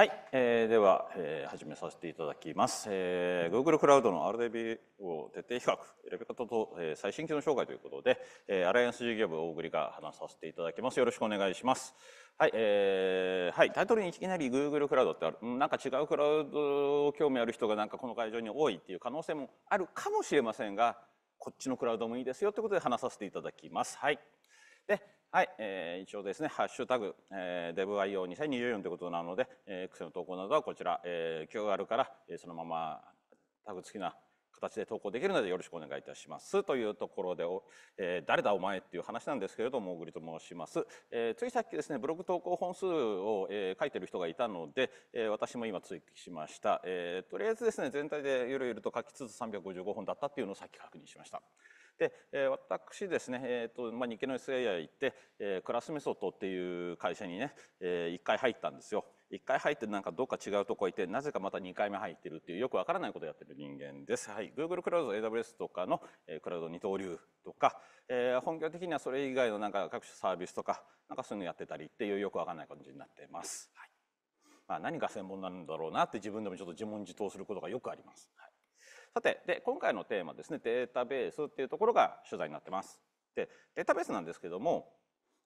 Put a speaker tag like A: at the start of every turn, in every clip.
A: はい、えー、では、えー、始めさせていただきます。えー、Google クラウドの RDB を徹底比較、レベ方と、えー、最新機能障害ということで、えー、アライアンス事業部大栗が話させていただきます。よろしくお願いします。はい、えー、はい、タイトルにいきなり Google クラウドってある、なんか違うクラウド興味ある人がなんかこの会場に多いっていう可能性もあるかもしれませんが、こっちのクラウドもいいですよということで話させていただきます。はい。ではい、えー、一応ですね、ハッシュタグ、えー、d e i o 2 0 2 4ということなので、えー、X の投稿などはこちら、えー、QR から、えー、そのままタグ付きな形で投稿できるのでよろしくお願いいたしますというところで、えー、誰だお前っていう話なんですけれども小栗と申します、えー、ついさっきですねブログ投稿本数を、えー、書いてる人がいたので、えー、私も今追記しました、えー、とりあえずですね全体でゆるゆると書きつつ355本だったっていうのをさっき確認しましたで、え私ですね、えーとまあ、日系の SAI 行って、えー、クラスメソッドっていう会社にね、えー、1回入ったんですよ。1回入ってなんかどっか違うとこ行ってなぜかまた2回目入ってるっていうよくわからないことをやってる人間です。はい、Google クラウド AWS とかの、えー、クラウド二刀流とか、えー、本業的にはそれ以外のなんか各種サービスとかなんかそういうのやってたりっていうよくわからない感じになってます。はいまあ、何が専門なんだろうなって自分でもちょっと自問自答することがよくあります。はいさてで今回のテーマですねデータベースっていうところが取材になってます。でデータベースなんですけども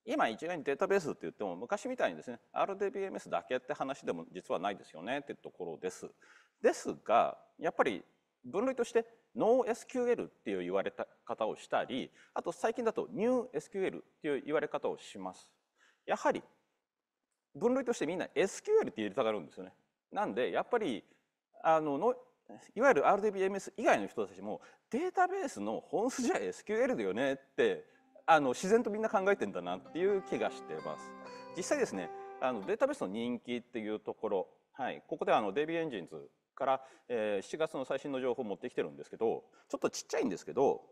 A: 今一概にデータベースって言っても昔みたいにですね RDBMS だけって話でも実はないですよねってところです。ですがやっぱり分類として NoSQL っていう言われた方をしたりあと最近だと NewSQL っていう言われ方をします。やはり分類としてみんな SQL って入れたがるんですよね。なんでやっぱりあのいわゆる RDBMS 以外の人たちもデータベースの本筋は SQL だよねってあの自然とみんな考えてんだなっていう気がしてます。実際ですねあのデータベースの人気っていうところ、はい、ここであのデビエンジンズから、えー、7月の最新の情報を持ってきてるんですけどちょっとちっちゃいんですけど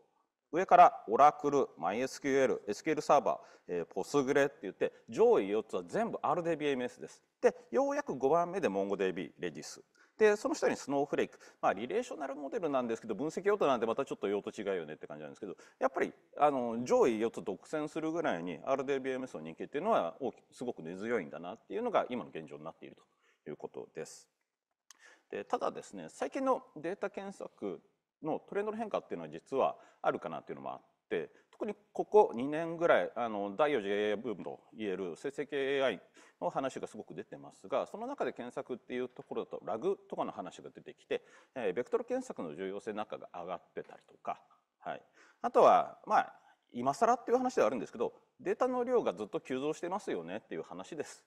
A: 上からオラクル、MySQL、SQL サーバー、ポス Postgre って言って上位4つは全部 RDBMS です。でようやく5番目で MongoDB、Redis。でその下にスノーフレーク、まあ、リレーショナルモデルなんですけど分析用途なんでまたちょっと用途違うよねって感じなんですけどやっぱりあの上位4つ独占するぐらいに RDBMS の人気っていうのは大きすごく根強いんだなっていうのが今の現状になっているということです。でただですね最近のデータ検索のトレンドの変化っていうのは実はあるかなっていうのもあって特にここ2年ぐらいあの第4次 AI ブームといえる生成系 AI の話がすごく出てますがその中で検索っていうところだとラグとかの話が出てきて、えー、ベクトル検索の重要性なんかが上がってたりとか、はい、あとはまあ今更っていう話ではあるんですけどデータの量がずっと急増してますよねっていう話です。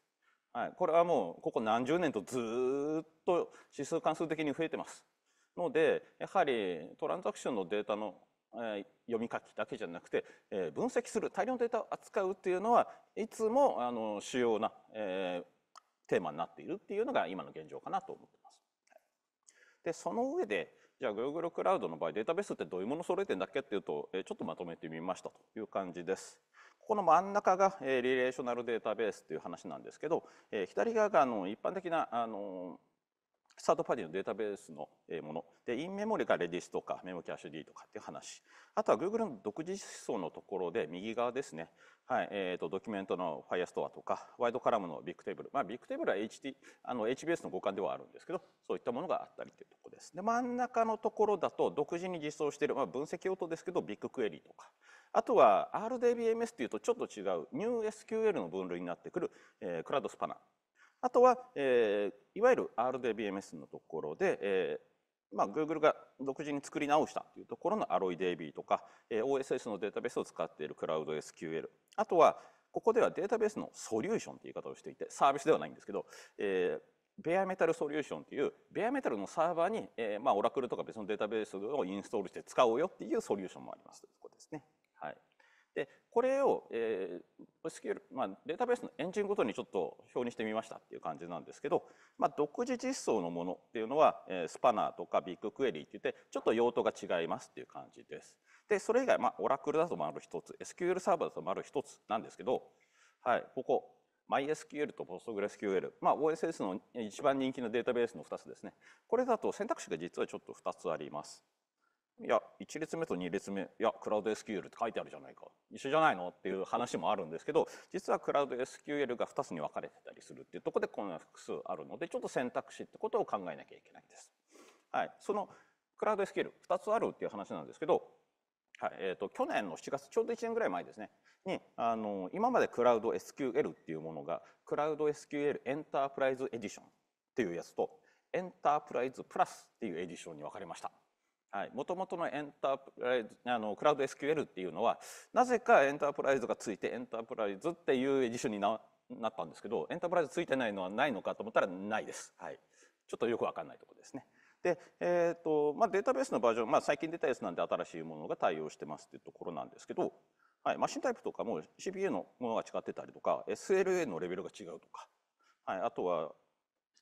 A: はい、これはもうここ何十年とずっと指数関数的に増えてます。のでやはりトランザクションのデータの読み書きだけじゃなくて、え分析する大量のデータを扱うっていうのはいつもあの主要な、えテーマになっているっていうのが今の現状かなと思ってます。でその上でじゃあ Google クラウドの場合データベースってどういうもの揃えてんだっけっていうと、えちょっとまとめてみましたという感じです。ここの真ん中が、えリレーショナルデータベースっていう話なんですけど、え左側があの一般的なあのスタートパティのデータベースのものでインメモリがレディスとかメモキャッシュ D とかっていう話あとは Google の独自思想のところで右側ですねはいえーと、ドキュメントの Firestore とかワイドカラムのビッグテーブル、まあ、ビッグテーブルは HT あの HBS の互換ではあるんですけどそういったものがあったりというところですで真ん中のところだと独自に実装している、まあ、分析用途ですけどビッグクエリーとかあとは RDBMS っていうとちょっと違う NewSQL の分類になってくる、えー、クラウドスパナあとは、えー、いわゆる RDBMS のところで、えー、まあ、Google が独自に作り直したというところの a ロイ o y d b とか、えー、OSS のデータベースを使っているクラウド s q l あとはここではデータベースのソリューションという言い方をしていてサービスではないんですけど、えー、ベアメタルソリューションというベアメタルのサーバーに、えー、まあオラクルとか別のデータベースをインストールして使おうよっていうソリューションもありますということですね。はい。でこれを、えー SQL まあ、データベースのエンジンごとにちょっと表にしてみましたっていう感じなんですけど、まあ、独自実装のものっていうのは、えー、スパナーとかビッグクエリーって言ってちょっと用途が違いますっていう感じです。でそれ以外、まあ、オラクルだと丸1つ SQL サーバーだと丸1つなんですけど、はい、ここ MySQL と PostgreSQL、まあ、OSS の一番人気のデータベースの2つですねこれだと選択肢が実はちょっと2つあります。いや1列目と2列目いやクラウド SQL って書いてあるじゃないか一緒じゃないのっていう話もあるんですけど実はクラウド SQL が2つに分かれてたりするっていうとこでこんな複数あるのでちょっと選択肢ってことを考えなきゃいけないんです。はい、そのクラウド SQL2 つあるっていう話なんですけど、はいえーと、と去年の7月ちょうど1年ぐらい前ですねにあの今までクラウド SQL っていうものがクラウド SQL エンタープライズエディションっていうやつとエンタープライズプラスっていうエディションに分かれました。はい、元々のエンタープライズあのクラウド SQL っていうのはなぜかエンタープライズがついてエンタープライズっていう辞書にななったんですけどエンタープライズついてないのはないのかと思ったらないです。はい、ちょっとよくわかんないところですね。で、えーとまあ、データベースのバージョン、まあ、最近出たやつなんで新しいものが対応してますっていうところなんですけど、はい、マシンタイプとかも CPA のものが違ってたりとか SLA のレベルが違うとか、はい、あとは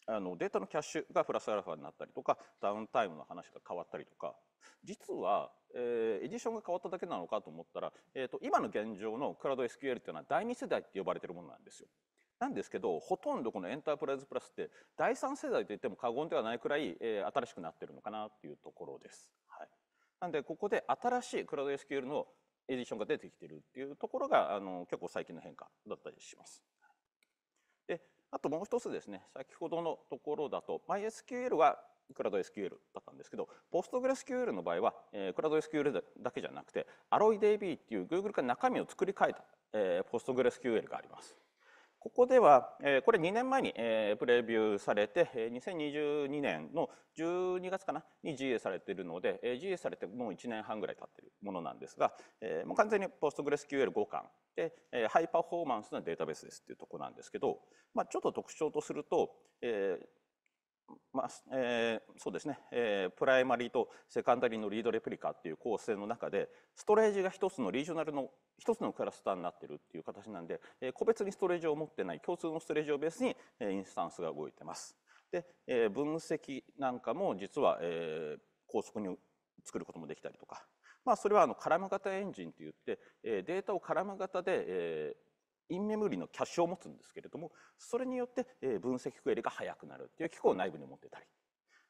A: あのデータのキャッシュがプラスアルファになったりとかダウンタイムの話が変わったりとか実は、えー、エディションが変わっただけなのかと思ったら、えーと、今の現状のクラウド SQL っていうのは第2世代って呼ばれてるものなんですよ。なんですけどほとんどこのエンタープライズプラスって第3世代と言っても過言ではないくらい、えー、新しくなってるのかなっていうところです。はい、なんでここで新しいクラウド SQL のエディションが出てきてるっていうところがあの結構最近の変化だったりします。あともう一つですね、先ほどのところだと、MySQL はクラウド SQL だったんですけど、PostgreSQL の場合は、クラウド SQL だけじゃなくて、AlloyDB っていう Google から中身を作り変えた、PostgreSQL があります。ここでは、これ2年前にプレビューされて、2022年の12月かなに GA されているので、GA されてもう1年半ぐらい経っているものなんですが、もう完全に PostgreSQL5 巻で、ハイパフォーマンスなデータベースですっていうところなんですけど、まあ、ちょっと特徴とすると、まあえー、そうですね、えー、プライマリーとセカンダリーのリードレプリカっていう構成の中でストレージが一つのリージョナルの一つのクラスターになってるっていう形なんで、えー、個別にストレージを持ってない共通のストレージをベースに、えー、インスタンスが動いてます。で、えー、分析なんかも実は、えー、高速に作ることもできたりとか、まあ、それはあのカラム型エンジンっていって、えー、データをカラム型で、えー、インメモリのキャッシュを持つんですけれどもそれによって分析クエリが速くなるっていう機構を内部に持ってたり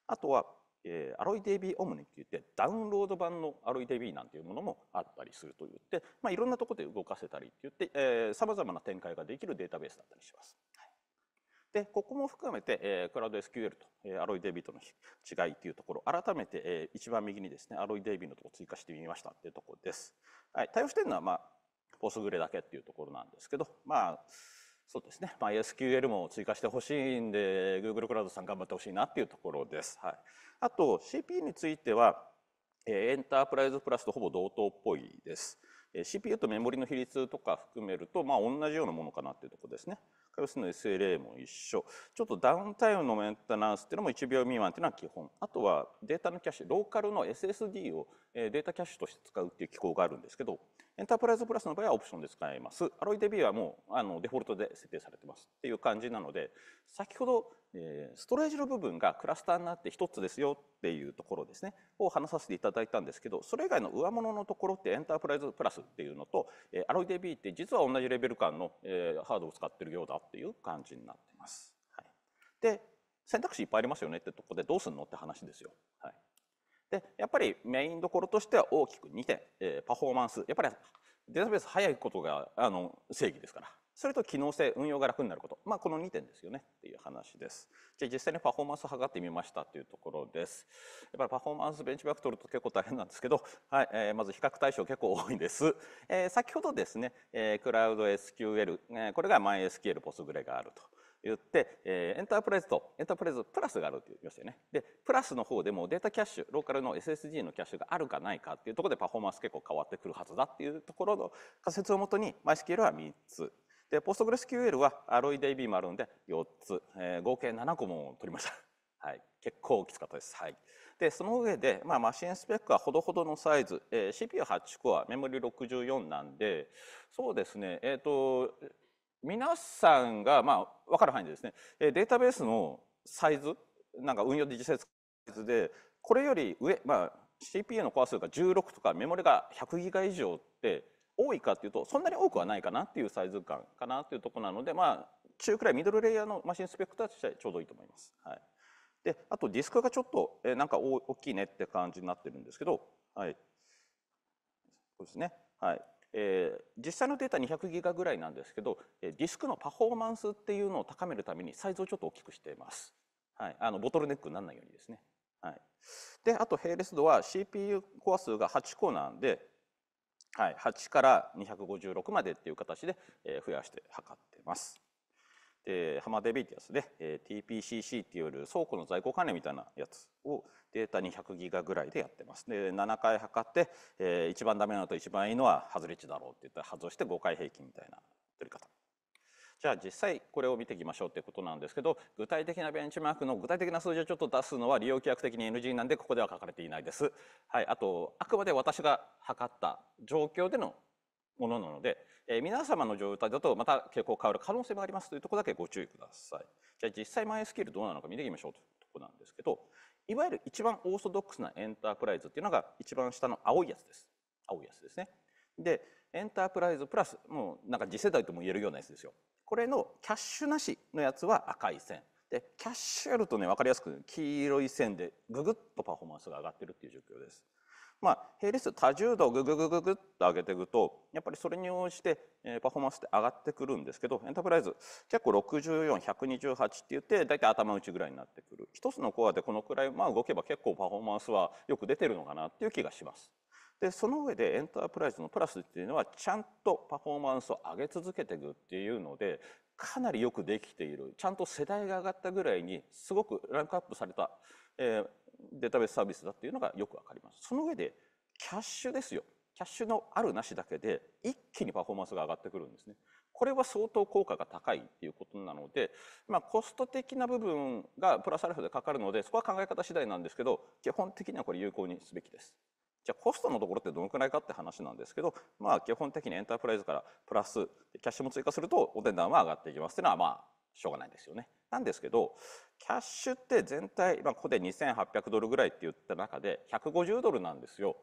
A: あとはアロイ DB オムニっていってダウンロード版のアロイ DB なんていうものもあったりするといって、まあ、いろんなとこで動かせたりっていってさまざまな展開ができるデータベースだったりします。でここも含めて、えー、クラウド SQL と、えー、アロイデビとの違いというところ改めて、えー、一番右にですねアロイデビのとこ追加してみましたっていうところです。はい、対応しているのは、まあポスグレだけっていうところなんですけど、まあ、そうですね、まあ、SQL も追加してほしいんで、Google クラウドさん頑張ってほしいなっていうところです。はい、あと、CPU については、エンタープライズプラスとほぼ同等っぽいです。CPU とメモリの比率とか含めると、まあ、同じようなものかなっていうとこですね。要するに SLA も一緒。ちょっとダウンタイムのメンテナンスっていうのも1秒未満っていうのは基本。あとはデータのキャッシュ、ローカルの SSD をデータキャッシュとして使うっていう機構があるんですけど、エンタープライズプラスの場合はオプションで使えます。アロイデ B はもうあのデフォルトで設定されてますっていう感じなので、先ほど、えー、ストレージの部分がクラスターになって1つですよっていうところですね、を話させていただいたんですけど、それ以外の上物のところってエンタープライズプラスっていうのと、えー、アロイデ B って実は同じレベル感の、えー、ハードを使ってるようだっていう感じになってます。はい、で、選択肢いっぱいありますよねってとこでどうすんのって話ですよ。はいでやっぱりメインどころとしては大きく2点、えー、パフォーマンスやっぱりデータベース早いことがあの正義ですからそれと機能性運用が楽になることまあこの2点ですよねっていう話ですじゃあ実際にパフォーマンスを測ってみましたっていうところですやっぱりパフォーマンスベンチマーク取ると結構大変なんですけど、はいえー、まず比較対象結構多いんです、えー、先ほどですね、えー、クラウド SQL、えー、これが MySQL ポスグレがあると言って、えー、エンタープライズとエンタープライズプラスがあるって言いましたよね。でプラスの方でもデータキャッシュローカルの SSD のキャッシュがあるかないかっていうところでパフォーマンス結構変わってくるはずだっていうところの仮説をもとに MySQL は3つ。で PostgreSQL はロイデイビーもあるんで4つ、えー、合計7個も取りました。はい、結構きつかったです。はい、でその上で、まあ、マシンスペックはほどほどのサイズ、えー、CPU8 コアメモリ64なんでそうですね、えーと皆さんが、まあ、分かる範囲でですね、データベースのサイズ、なんか運用で実際サイズで、これより上、まあ、CPU のコア数が16とかメモリが100ギガ以上って多いかっていうとそんなに多くはないかなっていうサイズ感かなっていうとこなのでまあ中くらいミドルレイヤーのマシンスペクターとしてちょうどいいと思います。はい、であとディスクがちょっと、えなんか大きいねって感じになってるんですけど、はい、そうですね。はい、えー、実際のデータ200ギガぐらいなんですけど、えディスクのパフォーマンスっていうのを高めるためにサイズをちょっと大きくしています。はい、あのボトルネックにならないようにですね。はい、であと並列度は CPU コア数が8個なんで、はい、8から256までっていう形で増やして測ってます。で、ハマデビってやつで、えー、TPCC っていう倉庫の在庫管理みたいなやつをデータ200ギガぐらいでやってます。で、7回測って、えー、一番ダメなのと一番いいのは外れ値だろうって言ったら外して5回平均みたいな取り方。じゃあ実際これを見ていきましょうっていうことなんですけど具体的なベンチマークの具体的な数字をちょっと出すのは利用規約的に NG なんでここでは書かれていないです。はい、あとあくまで私が測った状況でのものなので、え皆様の状態だとまた傾向変わる可能性もありますというとこだけご注意ください。じゃあ実際マイスキルどうなのか見ていきましょうというとこなんですけど、いわゆる一番オーソドックスなエンタープライズっていうのが一番下の青いやつです。青いやつですね。で、エンタープライズプラス、もうなんか次世代とも言えるようなやつですよ。これのキャッシュなしのやつは赤い線。で、キャッシュやるとね、分かりやすく黄色い線でググッとパフォーマンスが上がってるっていう状況です。まあ、並列多重度をグググググッと上げていくとやっぱりそれに応じてパフォーマンスって上がってくるんですけどエンタープライズ結構64128って言って大体頭打ちぐらいになってくる一つのコアでこのくらい、まあ、動けば結構パフォーマンスはよく出てるのかなっていう気がします。でその上でエンタープライズのプラスっていうのはちゃんとパフォーマンスを上げ続けていくっていうのでかなりよくできているちゃんと世代が上がったぐらいにすごくランクアップされた、えー、データベースサービスだっていうのがよく分かります。その上でキャッシュですよ。キャッシュのあるなしだけで一気にパフォーマンスが上がってくるんですね。これは相当効果が高いっていうことなので、まあ、コスト的な部分がプラスアルファでかかるのでそこは考え方次第なんですけど基本的にはこれ有効にすべきです。じゃあコストのところってどのくらいかって話なんですけど、まあ、基本的にエンタープライズからプラスキャッシュも追加するとお値段は上がっていきますっていうのはまあしょうがないですよね。なんですけどキャッシュって全体、まあ、ここで2800ドルぐらいって言った中で150ドルなんですよ。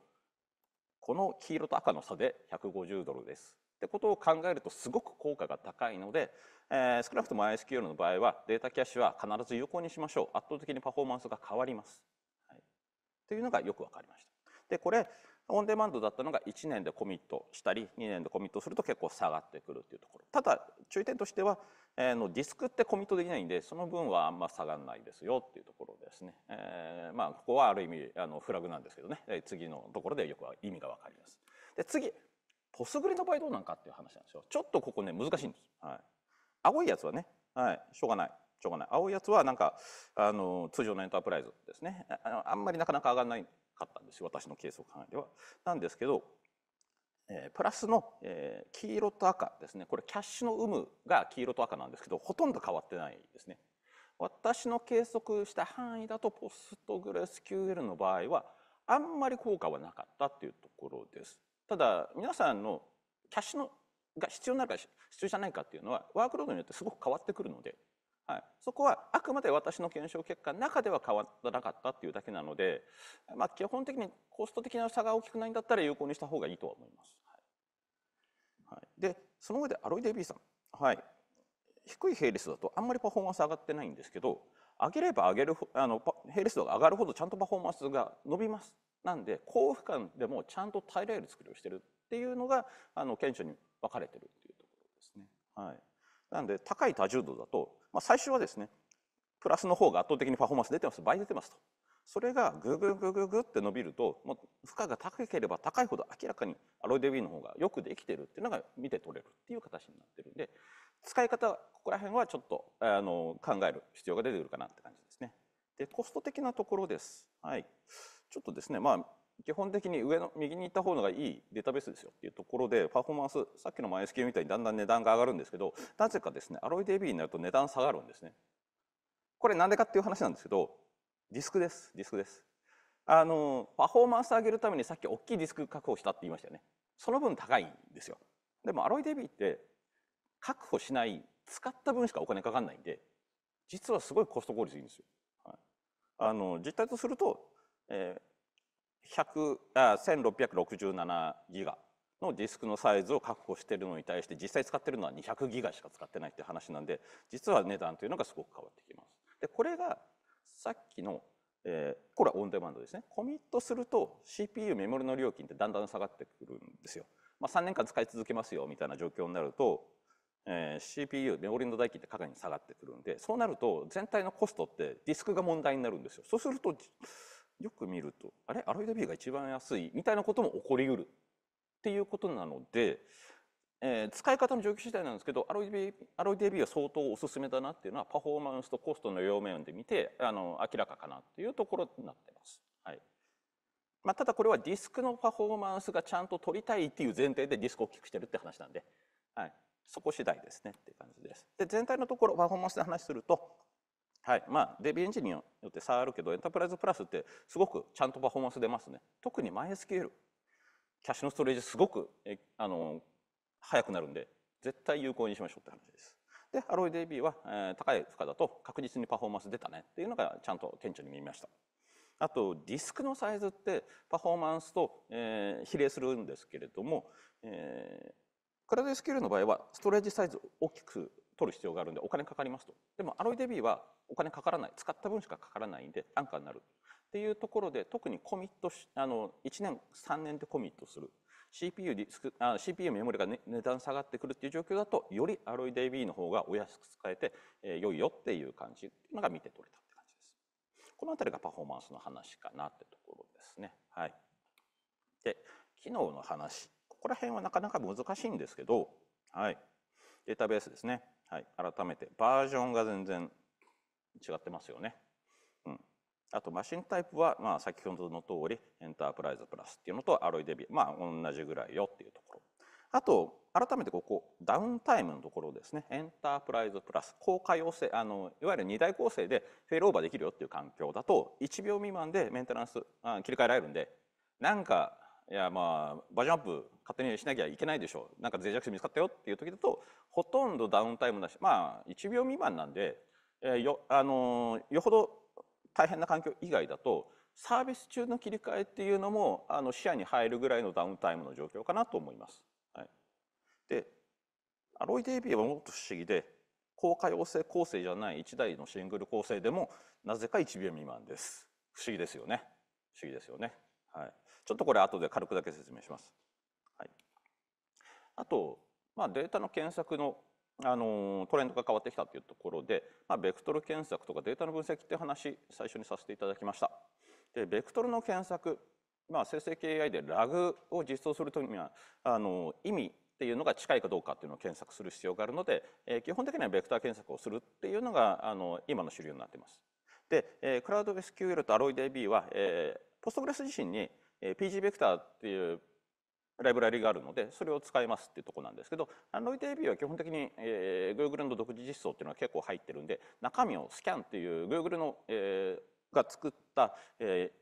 A: この黄色と赤の差で150ドルです。ってことを考えるとすごく効果が高いので、えー、少なくとも ISQL の場合はデータキャッシュは必ず有効にしましょう圧倒的にパフォーマンスが変わります。はい、というのがよく分かりました。でこれオンデマンドだったのが1年でコミットしたり2年でコミットすると結構下がってくるっていうところただ注意点としては、えー、のディスクってコミットできないんでその分はあんま下がらないですよっていうところですね、えー、まあここはある意味あのフラグなんですけどね次のところでよく意味が分かりますで次ポスグリの場合どうなんかっていう話なんですよちょっとここね難しいんです、はい、青いやつはね、はい、しょうがないしょうがない青いやつはなんかあの通常のエンタープライズですねああんまりなかなか上がらないかったんですよ私の計測範囲では。なんですけど、えー、プラスの、えー、黄色と赤ですねこれキャッシュの有無が黄色と赤なんですけどほとんど変わってないですね。私の計測した範囲だとポストグレス QL の場合はあんまり効果はなかったっていうところです。ただ皆さんのキャッシュのが必要になるか必要じゃないかっていうのはワークロードによってすごく変わってくるのではい、そこはあくまで私の検証結果の中では変わらなかったっていうだけなので、まあ、基本的にコスト的な差が大きくないんだったら有効にした方がいいとは思います。はい、でその上でアロイ・デイビーさん、はい、低い並列だとあんまりパフォーマンス上がってないんですけど上げれば上げるあの並列度が上がるほどちゃんとパフォーマンスが伸びます。なんで高負荷でもちゃんと耐えられる作りをしてるっていうのがあの顕著に分かれてるっていうところですね。はい、なんで高い多重度だとまあ、最初はですね、プラスの方が圧倒的にパフォーマンス出てます、倍出てますと。それがグググググって伸びると、もう負荷が高ければ高いほど明らかにアロイデーの方がよくできてるっていうのが見て取れるっていう形になってるんで、使い方、ここら辺はちょっとあの考える必要が出てくるかなって感じですね。で、コスト的なところです。はい。ちょっとですね、まあ、基本的に上の右に行った方がいいデータベースですよっていうところでパフォーマンスさっきの MySQL みたいにだんだん値段が上がるんですけどなぜかですねアロイ d b になると値段下がるんですねこれなんでかっていう話なんですけどディスクですディスクですあのパフォーマンス上げるためにさっき大きいディスク確保したって言いましたよねその分高いんですよでもアロイ d b って確保しない使った分しかお金かかんないんで実はすごいコスト効率いいんですよ、はい、あの実態とすると、えー1667ギガのディスクのサイズを確保しているのに対して実際使っているのは200ギガしか使ってないっていう話なんで実は値段というのがすごく変わってきます。でこれがさっきの、えー、これはオンデマンドですねコミットすると CPU メモリの料金ってだんだん下がってくるんですよ。まあ、3年間使い続けますよみたいな状況になると、えー、CPU メモリの代金ってかなり下がってくるんでそうなると全体のコストってディスクが問題になるんですよ。そうするとよく見るとあれアロイド B が一番安いみたいなことも起こりうるっていうことなので、えー、使い方の状況次第なんですけどアロイド B アロイド B は相当おすすめだなっていうのはパフォーマンスとコストの両面で見てあの明らかかなっていうところになってます。はいまあ、ただこれはディスクのパフォーマンスがちゃんと取りたいっていう前提でディスクを大きくしてるって話なんで、はい、そこ次第ですねっていう感じです。で全体のところパフォーマンスで話するとはいまあ、デビエンジンによって差あるけどエンタープライズプラスってすごくちゃんとパフォーマンス出ますね特に MySQL キャッシュのストレージすごくえあの早くなるんで絶対有効にしましょうって話ですでアロイ DB は、えー、高い負荷だと確実にパフォーマンス出たねっていうのがちゃんと顕著に見ましたあとディスクのサイズってパフォーマンスと、えー、比例するんですけれども、えー、クラウド SQL の場合はストレージサイズを大きく取る必要があるんでお金かかりますとでもアロイ DB はお金かからない使った分しかかからないんで安価になるっていうところで特にコミットしあの1年3年でコミットする CPU, ディスクあ CPU メモリが、ね、値段下がってくるっていう状況だとよりアロイ DB の方がお安く使えて、えー、良いよっていう感じのが見て取れたって感じです。この辺りがパフォーマンスの話かなってところですね。はい、で機能の話ここら辺はなかなか難しいんですけど、はい、データベースですね、はい、改めてバージョンが全然違ってますよね。うん、あとマシンタイプは、まあ、先ほどの通りエンタープライズプラスっていうのとアロイデビまあ同じぐらいよっていうところ。あと改めてここダウンタイムのところですねエンタープライズプラス高可用性あのいわゆる2大構成でフェールオーバーできるよっていう環境だと1秒未満でメンテナンスあ切り替えられるんでなんかいやまあバージョンアップ勝手にしなきゃいけないでしょうなんか脆弱性見つかったよっていう時だとほとんどダウンタイムなしまあ1秒未満なんでえー、よあのよほど大変な環境以外だとサービス中の切り替えっていうのもあの視野に入るぐらいのダウンタイムの状況かなと思います。はい、でアロイデイビーはもっと不思議で高可用性構成じゃない1台のシングル構成でもなぜか1秒未満です。不思議ですよね。不思議ですよね。はい、ちょっとこれ後で軽くだけ説明します。はい、あと、まあ、データの検索のあのトレンドが変わってきたというところで、まあ、ベクトル検索とかデータの分析って話最初にさせていただきました。でベクトルの検索、まあ、生成系 AI でラグを実装するとにはあの意味っていうのが近いかどうかっていうのを検索する必要があるので、えー、基本的にはベクター検索をするっていうのがあの今の主流になっています。で、えー、クラウド SQL と AlloyDB は、えー、ポスト r レス自身に PG ベクターっていうライブラリがあるのでそれを使いますっていうとこなんですけど AndroidAB は基本的に、えー、Google の独自実装っていうのは結構入ってるんで中身をスキャンっていう Google の、えー、が作った、えー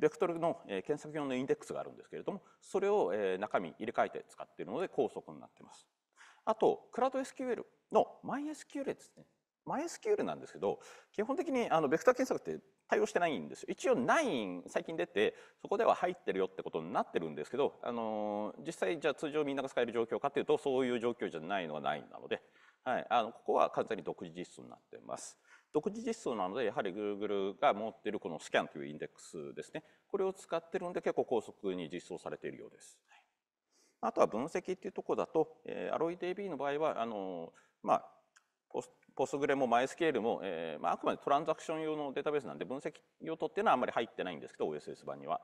A: ベクトルの検索用のインデックスがあるんですけれどもそれを中身入れ替えて使っているので高速になってます。あとクラウド SQL の MySQL ですね MySQL なんですけど基本的にあのベクター検索って対応してないんですよ。一応9最近出てそこでは入ってるよってことになってるんですけど、あのー、実際じゃあ通常みんなが使える状況かっていうとそういう状況じゃないのはないなので、はい、あのここは完全に独自実装になってます。独自実装なのでやはり Google が持っているこのスキャンというインデックスですねこれを使ってるんで結構高速に実装されているようです。はいあとは分析っていうとこだと、えー、アロイ DB の場合は、あのー、まあ、ポスグレもマイスケールも、えーまあ、あくまでトランザクション用のデータベースなんで分析用途っていうのはあんまり入ってないんですけど OSS 版には。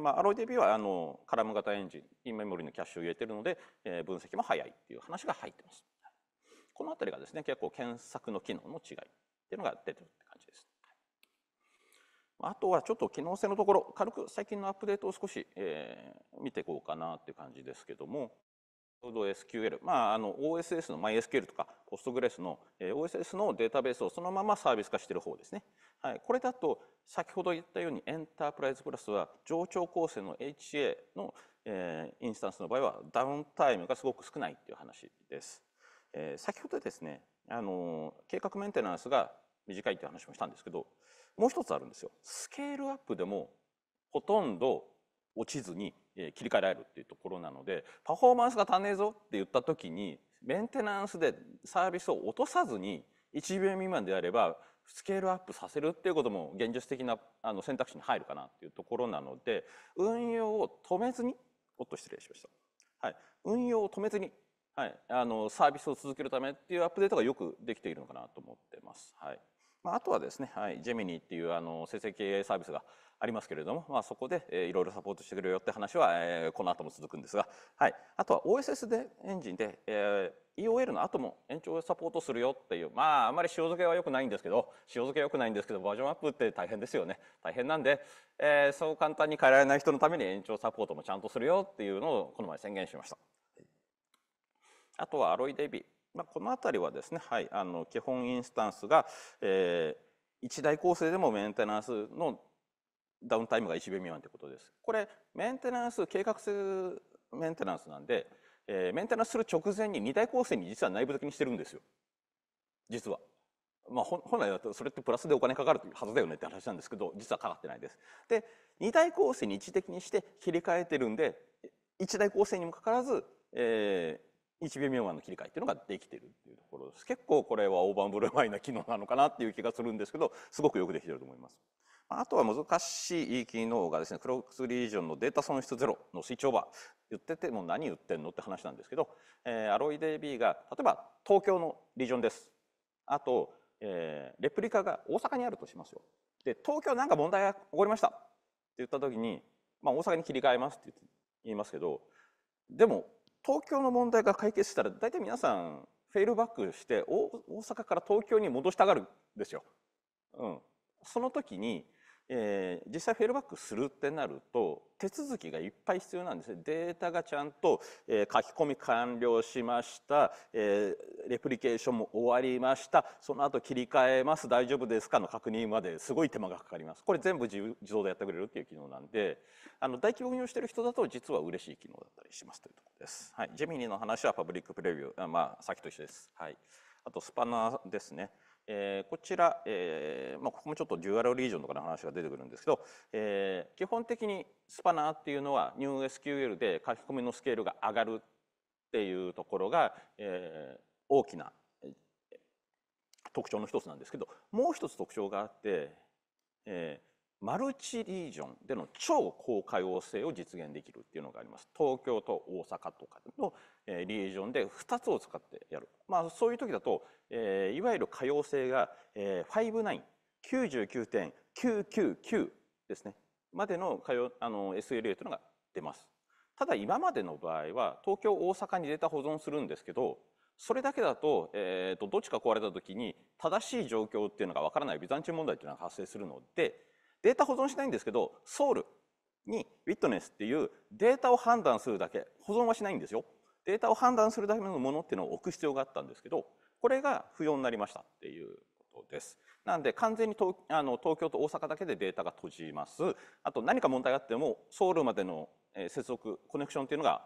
A: まあ、AlloyDB はあのカラム型エンジンインメモリーのキャッシュを入れてるので、えー、分析も早いっていう話が入ってます。この辺りがですね結構検索の機能の違いっていうのが出てるって感じです。あとはちょっと機能性のところ軽く最近のアップデートを少し、えー、見ていこうかなっていう感じですけども SQL、まあ、あの OSS の MySQL とか Postgres の OSS のデータベースをそのままサービス化している方ですね。はい、これだと先ほど言ったようにエンタープライズプラスは上長構成の HA の、えー、インスタンスの場合はダウンタイムがすごく少ないっていう話です。えー、先ほどですね、あのー、計画メンテナンスが短いって話もしたんですけどもう一つあるんですよ。スケールアップでもほとんど落ちずに切り替えられるっていうところなのでパフォーマンスが足んねえぞって言った時にメンテナンスでサービスを落とさずに1秒未満であればスケールアップさせるっていうことも現実的なあの選択肢に入るかなっていうところなので運用を止めずにおっと失礼しました、はい、運用を止めずに、はい、あのサービスを続けるためっていうアップデートがよくできているのかなと思ってます。はいまあ、あとはですね、はい、ジェミニーっていうあの生成系サービスがありますけれども、まあ、そこで、えいろいろサポートしてくれるよって話は、えこの後も続くんですが、はい、あとは OSS でエンジンで、えー、EOL の後も延長サポートするよっていうまああんまり塩漬けは良くないんですけど塩漬けは良くないんですけどバージョンアップって大変ですよね大変なんで、えー、そう簡単に変えられない人のために延長サポートもちゃんとするよっていうのをこの前宣言しました。あとはアロイデビまあ、この辺りはですね、はい、あの基本インスタンスが、えー、一大構成でもメンテナンスのダウンタイムが1秒未満ということです。これ、メンテナンス、計画性メンテナンスなんで、えー、メンテナンスする直前に2大構成に実は内部的にしてるんですよ。実は。まあ、本来だとそれってプラスでお金かかるはずだよねって話なんですけど実はかかってないです。で2大構成に一時的にして切り替えてるんで1大構成にもかかわらず、えー、1秒未満の切り替えっていうのができてるっていうところです。結構これは大盤振る舞いな機能なのかなっていう気がするんですけどすごくよくできてると思います。あとは難しい機能がですねクロックスリージョンのデータ損失ゼロのスイッチオーバー言ってても何言ってんのって話なんですけど、えー、アロイ DB が例えば東京のリージョンですあと、えー、レプリカが大阪にあるとしますよで東京なんか問題が起こりましたって言った時に、まあ、大阪に切り替えますって言いますけどでも東京の問題が解決したら大体皆さんフェイルバックして大阪から東京に戻したがるんですよ。うん、その時にえー、実際フェールバックするってなると手続きがいっぱい必要なんですねデータがちゃんと、えー、書き込み完了しました、えー、レプリケーションも終わりましたその後切り替えます大丈夫ですかの確認まですごい手間がかかりますこれ全部自動でやってくれるっていう機能なんであの大規模運用してる人だと実は嬉しい機能だったりしますというところです、はい、ジェミニの話はパブリックプレビューあまあさっきと一緒ですはいあとスパナーですねえー、こちら、えーまあ、ここもちょっとデュアルリージョンとかの話が出てくるんですけど、えー、基本的にスパナーっていうのは NewSQL で書き込みのスケールが上がるっていうところが、えー、大きな特徴の一つなんですけどもう一つ特徴があって、えー、マルチリージョンでの超高可用性を実現できるっていうのがあります東京と大阪とかのリージョンで2つを使ってやる、まあ、そういう時だと、えー、いわゆる可用性が、えー、59.999ですねまでの可用あの SLA というのが出ますただ今までの場合は東京大阪にデータ保存するんですけどそれだけだと,、えーとどっちか壊れた時に正しい状況っていうのがわからないビザンチン問題っていうのが発生するのでデータ保存しないんですけどソウルにウィットネスっていうデータを判断するだけ保存はしないんですよデータを判断するだけのものっていうのを置く必要があったんですけどこれが不要になりましたっていうことです。なんで完全に東あの東京と大阪だけでデータが閉じますあと何か問題があってもソウルまでの接続コネクションっていうのが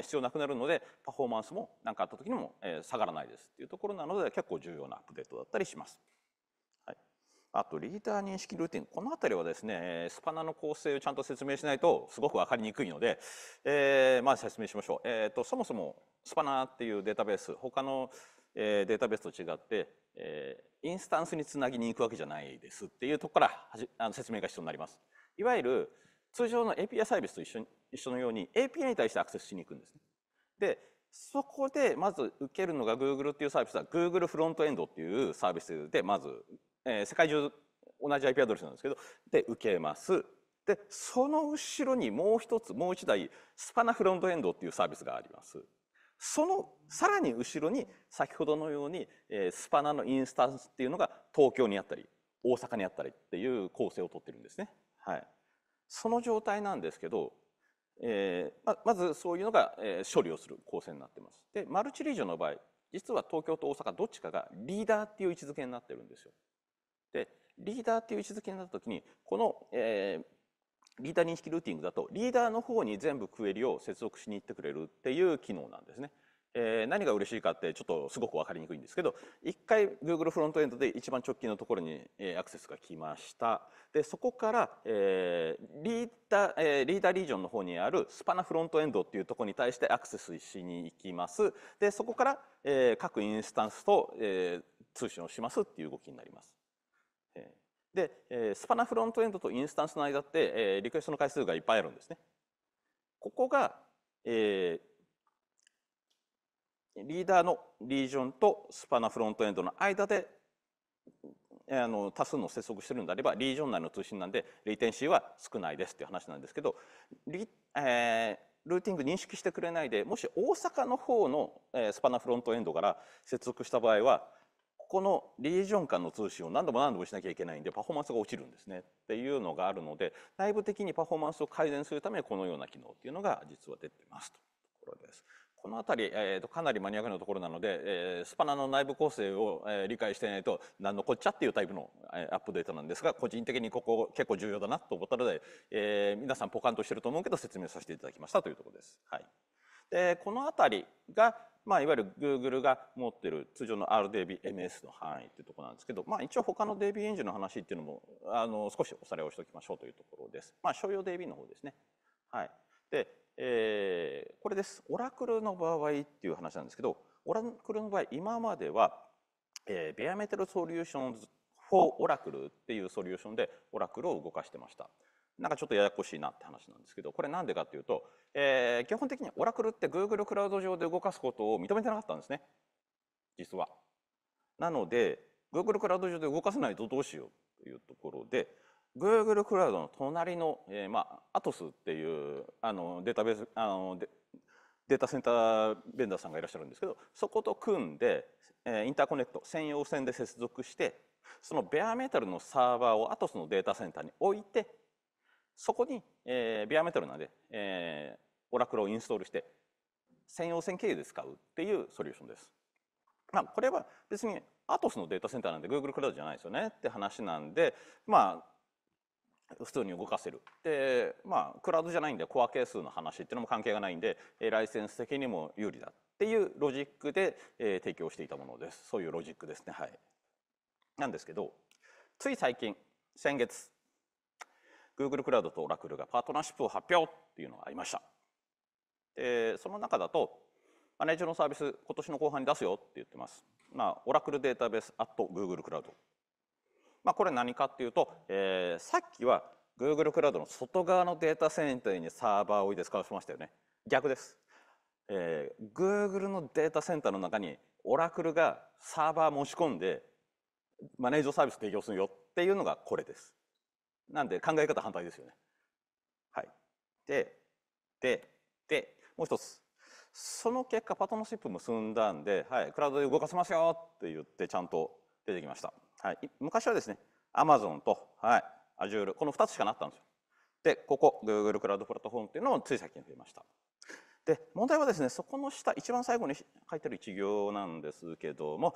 A: 必要なくなるのでパフォーマンスも何かあった時にも下がらないですっていうところなので結構重要なアップデートだったりします。あとリーダー認識ルーティン。この辺りはですね、スパナの構成をちゃんと説明しないとすごくわかりにくいので、えー、まず説明しましょう。えっ、ー、と、そもそもスパナっていうデータベース、他のデータベースと違って、えー、インスタンスにつなぎに行くわけじゃないですっていうとこからあの説明が必要になります。いわゆる通常の API サービスと一緒一緒のように API に対してアクセスしに行くんですね。で、そこでまず受けるのが Google っていうサービスは Google フロントエンドっていうサービスでまずえー、世界中同じ IP アドレスなんですけどで受けますでその後ろにもう一つもう一台スパナフロントエンドっていうサービスがありますそのさらに後ろに先ほどのように、えー、スパナのインスタンスっていうのが東京にあったり大阪にあったりっていう構成をとってるんですね。はい、その状態なんですけど、えー、ままずそういうのが、えー、処理をする構成になってます。でマルチリージョンの場合実は東京と大阪どっちかがリーダーっていう位置づけになってるんですよ。リーダーっていう位置づけになった時にこの、えー、リーダー認識ルーティングだとリーダーの方に全部クエリを接続しに行ってくれるっていう機能なんですね。えー、何が嬉しいかってちょっとすごく分かりにくいんですけど一回 Google フロントエンドで一番直近のところに、えアクセスが来ましたでそこから、えー、リーダー、えー、リーダーリージョンの方にあるスパナフロントエンドっていうところに対してアクセスしに行きますでそこから、えー、各インスタンスと、えー、通信をしますっていう動きになります。で、えー、スパナフロントエンドとインスタンスの間って、えー、リクエストの回数がいっぱいあるんですね。ここが、えー、リーダーのリージョンとスパナフロントエンドの間であの多数の接続してるんであればリージョン内の通信なんでリテンシーは少ないですっていう話なんですけどリ、えー、ルーティング認識してくれないでもし大阪の方の、えスパナフロントエンドから接続した場合はここのリージョン間の通信を何度も何度もしなきゃいけないんでパフォーマンスが落ちるんですねっていうのがあるので内部的にパフォーマンスを改善するためにこのような機能っていうのが実は出てますところです。この辺り、えーと、とかなりマニアックなところなので、えー、スパナの内部構成を、えー、理解していないと何のこっちゃっていうタイプの、えー、アップデートなんですが個人的にここ結構重要だなと思ったので、えー、皆さんポカンとしてると思うけど説明させていただきましたというところです。はい、でこの辺りがまあ、いわゆる Google が持ってる通常の RDBMS の範囲っていうところなんですけど、まあ、一応他の DB エンジンの話っていうのもあの少しおさらいをしておきましょうというところです。まあ、商用 DB の方ですね。はい、で、えー、これです。オラクルの場合っていう話なんですけどオラクルの場合今までは、えー、ベアメタルソリューションズ4オラクルっていうソリューションでオラクルを動かしてました。なんかちょっとややこしいなって話なんですけど、これなんでかっていうと、えー、基本的にオラクルって Google クラウド上で動かすことを認めてなかったんですね。実は。なので、Google クラウド上で動かせないとどうしようというところで、Google クラウドの隣の、えー、まあ、Atos っていうあのデータベース、あのデータセンターベンダーさんがいらっしゃるんですけど、そこと組んで、えー、インターコネクト、専用線で接続して、そのベアメタルのサーバーを Atos のデータセンターに置いて、そこに、えー、ビアメトルなんで、えー、オラクルをインストールして専用線経由で使うっていうソリューションです。まあ、これは別に Atos のデータセンターなんで Google クラウドじゃないですよねって話なんで、まあ、普通に動かせる。で、まあ、クラウドじゃないんでコア係数の話っていうのも関係がないんで、ライセンス的にも有利だっていうロジックで、えー、提供していたものです。そういうロジックですね。はい。なんですけど、つい最近、先月、Google クラウドとオラクルがパートナーシップを発表っていうのがありました。で、その中だと、マネージャーのサービス、今年の後半に出すよって言ってます。まあ、オラクルデータベース at Google クラウド。まあ、これ何かっていうと、えー、さっきは Google クラウドの外側のデータセンターにサーバーをいれ使わせましたよね。逆です。えー、Google のデータセンターの中にオラクルがサーバー申し込んでマネージドサービス提供するよっていうのがこれです。なんで考え方反対ですよね。はい、でででもう一つその結果パートナーシップ結んだんで、はい、クラウドで動かせますよって言ってちゃんと出てきました。はい、昔はですね Amazon と、はい、Azure この2つしかなったんですよ。でここ Google クラウドプラットフォームっていうのもつい先に増えました。で問題はですねそこの下一番最後に書いてある一行なんですけども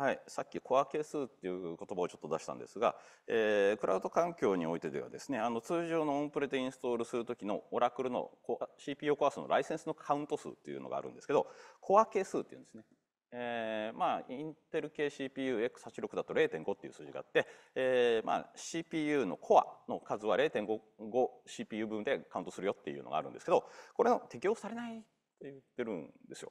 A: はい、さっきコア係数っていう言葉をちょっと出したんですが、えー、クラウド環境においてではですねあの通常のオンプレでインストールする時のオラクルの CPU コア数のライセンスのカウント数っていうのがあるんですけどコア係数っていうんですね。えー、まあインテル系 CPUX86 だと0.5っていう数字があって、えー、まあ CPU のコアの数は 0.55CPU 分でカウントするよっていうのがあるんですけどこれの適用されないって言ってるんですよ。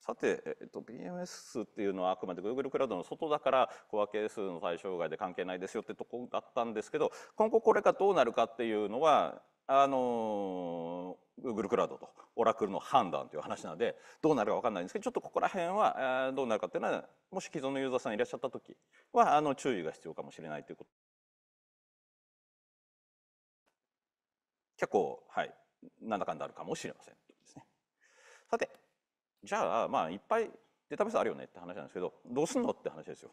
A: さて、えっと、BMS っていうのはあくまで Google クラウドの外だから小分け数の対象外で関係ないですよってとこだったんですけど今後これがどうなるかっていうのはあの Google クラウドとオラクルの判断という話なのでどうなるか分かんないんですけどちょっとここら辺はどうなるかっていうのはもし既存のユーザーさんいらっしゃった時はあの注意が必要かもしれないということ結構はいなんだかんだあるかもしれません、さてじゃあまあいっぱいデータベースあるよねって話なんですけどどうすんのって話ですよ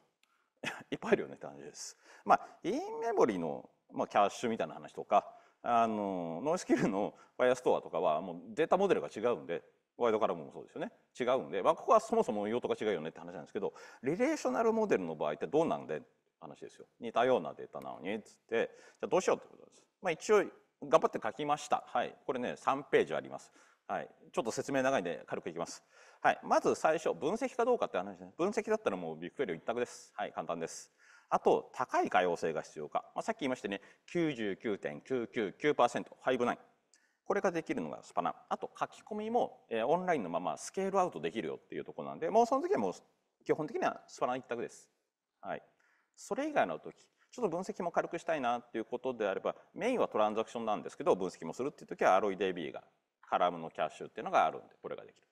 A: いっぱいあるよねって話です。まあ、インメモリの、まあ、キャッシュみたいな話とかあのノイスキルのファイアストアとかはもうデータモデルが違うんでワイドカラムもそうですよね違うんで、まあ、ここはそもそも用途が違うよねって話なんですけどリレーショナルモデルの場合ってどうなんで話ですよ似たようなデータなのにっつってじゃあどうしようってことです。まあ、一応頑張って書きました。はい、これね3ページあります。はい、ちょっと説明長いんで軽くいきます。はい、まず最初分析かどうかって話ですね。分析だったらもうビッグエリ一択です。はい、簡単です。あと高い可用性が必要か。まあ、さっき言いましたね、99.999%、5.9これができるのがスパナ。あと書き込みも、えー、オンラインのままスケールアウトできるよっていうところなんで、もうその時はもう基本的にはスパナ一択です。はい。それ以外の時、ちょっと分析も軽くしたいなっていうことであれば、メインはトランザクションなんですけど、分析もするっていう時はアロイ d b がカラムのキャッシュっていうのがあるんでこれができる。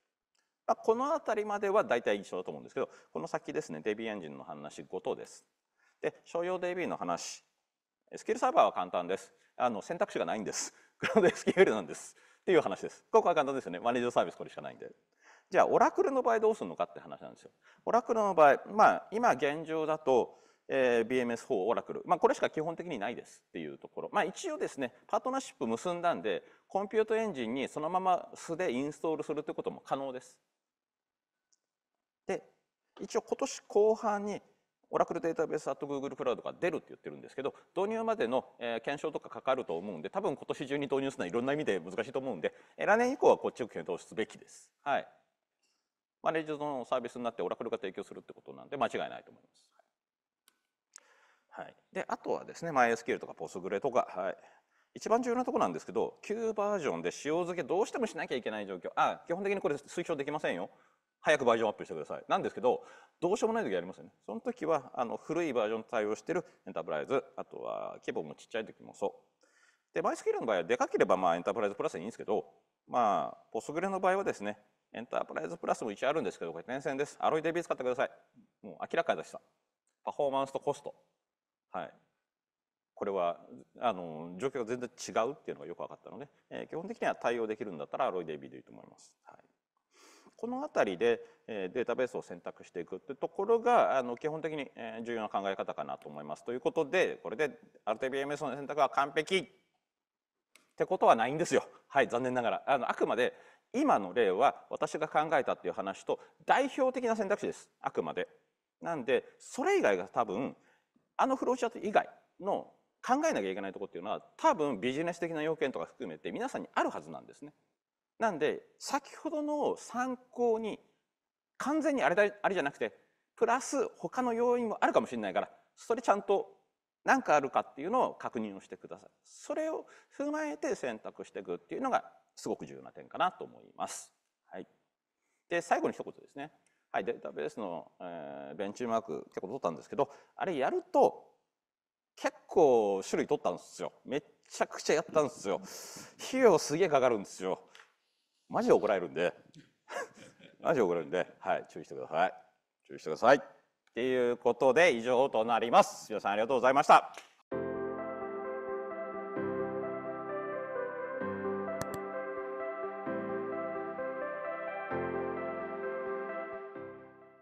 A: まあ、この辺りまでは大体一緒だと思うんですけどこの先ですね DB エンジンの話5とです。で商用 DB の話スキルサーバーは簡単です。あの選択肢がないんです。クラウド SQL なんです。っていう話です。ここは簡単ですよね。マネージャーサービスこれしかないんで。じゃあオラクルの場合どうするのかって話なんですよ。オラクルの場合まあ今現状だとえー、BMS4 オラクル、まあ、これしか基本的にないですっていうところ、まあ、一応ですねパートナーシップ結んだんでコンピュートエンジンにそのまま素でインストールするということも可能です。で一応今年後半にオラクルデータベースアット Google クラウドが出るって言ってるんですけど導入までの、えー、検証とかかかると思うんで多分今年中に導入するのはいろんな意味で難しいと思うんで来年以降はこっちを検討すべきです。はい。マネージドのサービスになってオラクルが提供するってことなんで間違いないと思います。はい、であとはですね MySQL とか Postgre とか、はい、一番重要なとこなんですけど旧バージョンで塩漬けどうしてもしなきゃいけない状況あ基本的にこれ推奨できませんよ早くバージョンアップしてくださいなんですけどどうしようもない時ありますよねその時はあの古いバージョン対応してるエンタープライズあとは規模もちっちゃい時もそうで MySQL の場合はでかければまあエンタープライズプラスでいいんですけどまあ Postgre の場合はですねエンタープライズプラスも一応あるんですけどこれ点線ですアロイ DB 使ってくださいもう明らかでしたパフォーマンスとコストはい、これはあの状況が全然違うっていうのがよく分かったので、えー、基本的には対応できるんだったらアロイビーでいいと思います。はいこの辺りでデータベースを選択していくっていうところが基本的に重要な考え方かなと思います。ということでこれで RTBMS の選択は完璧ってことはないんですよ。はい残念ながらあのあくまで今の例は私が考えたっていう話と代表的な選択肢ですあくまで。なんでそれ以外が多分あのフローチャート以外の考えなきゃいけないとこっていうのは多分ビジネス的な要件とか含めて皆さんにあるはずなんですね。なんで先ほどの参考に完全にあれだあれじゃなくてプラス他の要因もあるかもしれないからそれちゃんと何かあるかっていうのを確認をしてください。それを踏まえて選択していくっていうのがすごく重要な点かなと思います。はい、で最後に一言ですね。はい、データベースの、えー、ベンチマーク結構取ったんですけどあれやると結構種類取ったんですよめっちゃくちゃやったんですよ費用すげえかかるんですよマジで怒られるんで マジで怒られるんではい注意してください注意してくださいっていうことで以上となります皆さんありがとうございました